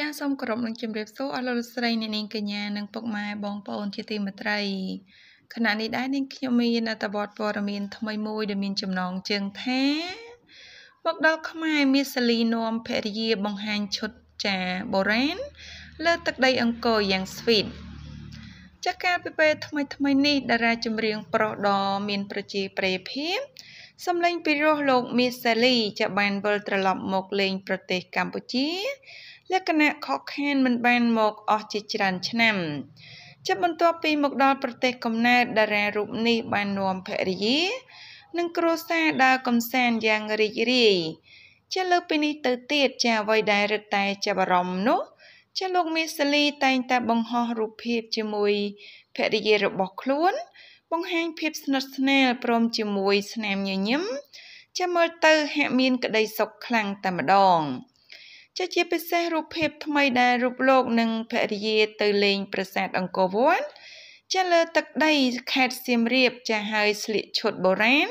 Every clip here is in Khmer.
ចាសសូមគោរពនឹងជម្រាបសួរអស់លោកស្រីអ្នកនាងកញ្ញានិងពុកម៉ែបងប្អូន ជាទីមេត្រីខណៈនេះដែរនាងខ្ញុំមានអត្ថបទព័ត៌មាន ថ្មីមួយដែលមានចំណងជើងថាមកដល់ខ្មែរមាសលីនាំភរិយាបង្ហាញឈុតចាបុរាណលើទឹកដីអង្គរយ៉ាងស្វីតចាកការពីពេលថ្មីថ្មីនេះតារាចម្រៀងប្រុសដ៏មានប្រជាប្រិយភាពសម្លេងពីរោះលោកមាសសាលីចាបានវិលត្រឡប់មកលេងប្រទេសកម្ពុជាលក្ខណៈ Caucasian មិនបានមកអស់ជាច្រើនឆ្នាំចាប់បន្ទាប់ពីមកដល់ប្រទេសកំណើតតារារូបនេះបាននាំភរិយា និងគ្រួសារដើរកំសាន្តយ៉ាងរីករាយចាលើពីនេះទៅទៀតចាអ្វីដែលរឹតតែចាប់អារម្មណ៍នោះចាលោកមេសាលីតែងតែបង្ហោះរូបភាពជាមួយភរិយារបស់ខ្លួន បង្ហាញភាព ស្និទ្ធស្នាលព្រមជាមួយស្នាមញញឹមចាំមើលទៅហាក់មានក្តីសុខខ្លាំងតែម្ដង។ជាជាពិសេសរូបភាពថ្មីដែលរូបលោកនិងភរិយាទៅលេងប្រាសាទអង្គរវត្តចាលើ ទឹកដីខេត្តសៀមរាបចាហើយស្លៀកឈុតបុរាណ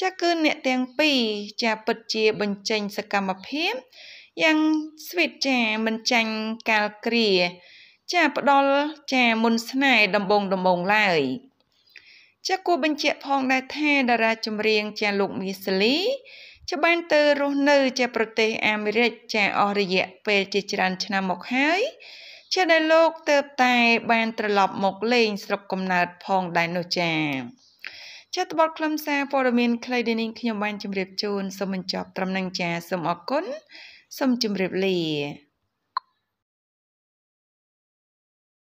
ចាគឺអ្នកទាំងពីរចាពិតជាបញ្ចេញសកម្មភាពយ៉ាងស្វីតចាមិនចាញ់កាលគ្រា ចាផ្ដល់ចាមុនស្នេហ៍ដំបងដំបងឡើយចាគួរបញ្ជាក់ផងដែរថាតារាចម្រៀងចាលោកមីសលីច្បានទៅរស់នៅជាប្រទេស អាមេរិកចាអស់រយៈពេលជាច្រើនឆ្នាំមកហើយជាដែលលោកទៅតែបាន ត្រឡប់មកលេងស្រុកកំណើតផងដែរនោះចាចាតបតខ្លឹមសារព័ត៌មានខ្លីនេះនាងខ្ញុំបានជម្រាបជូនសូមបញ្ចប់ត្រឹមនឹងចាសូមអរគុណសូមជម្រាបលា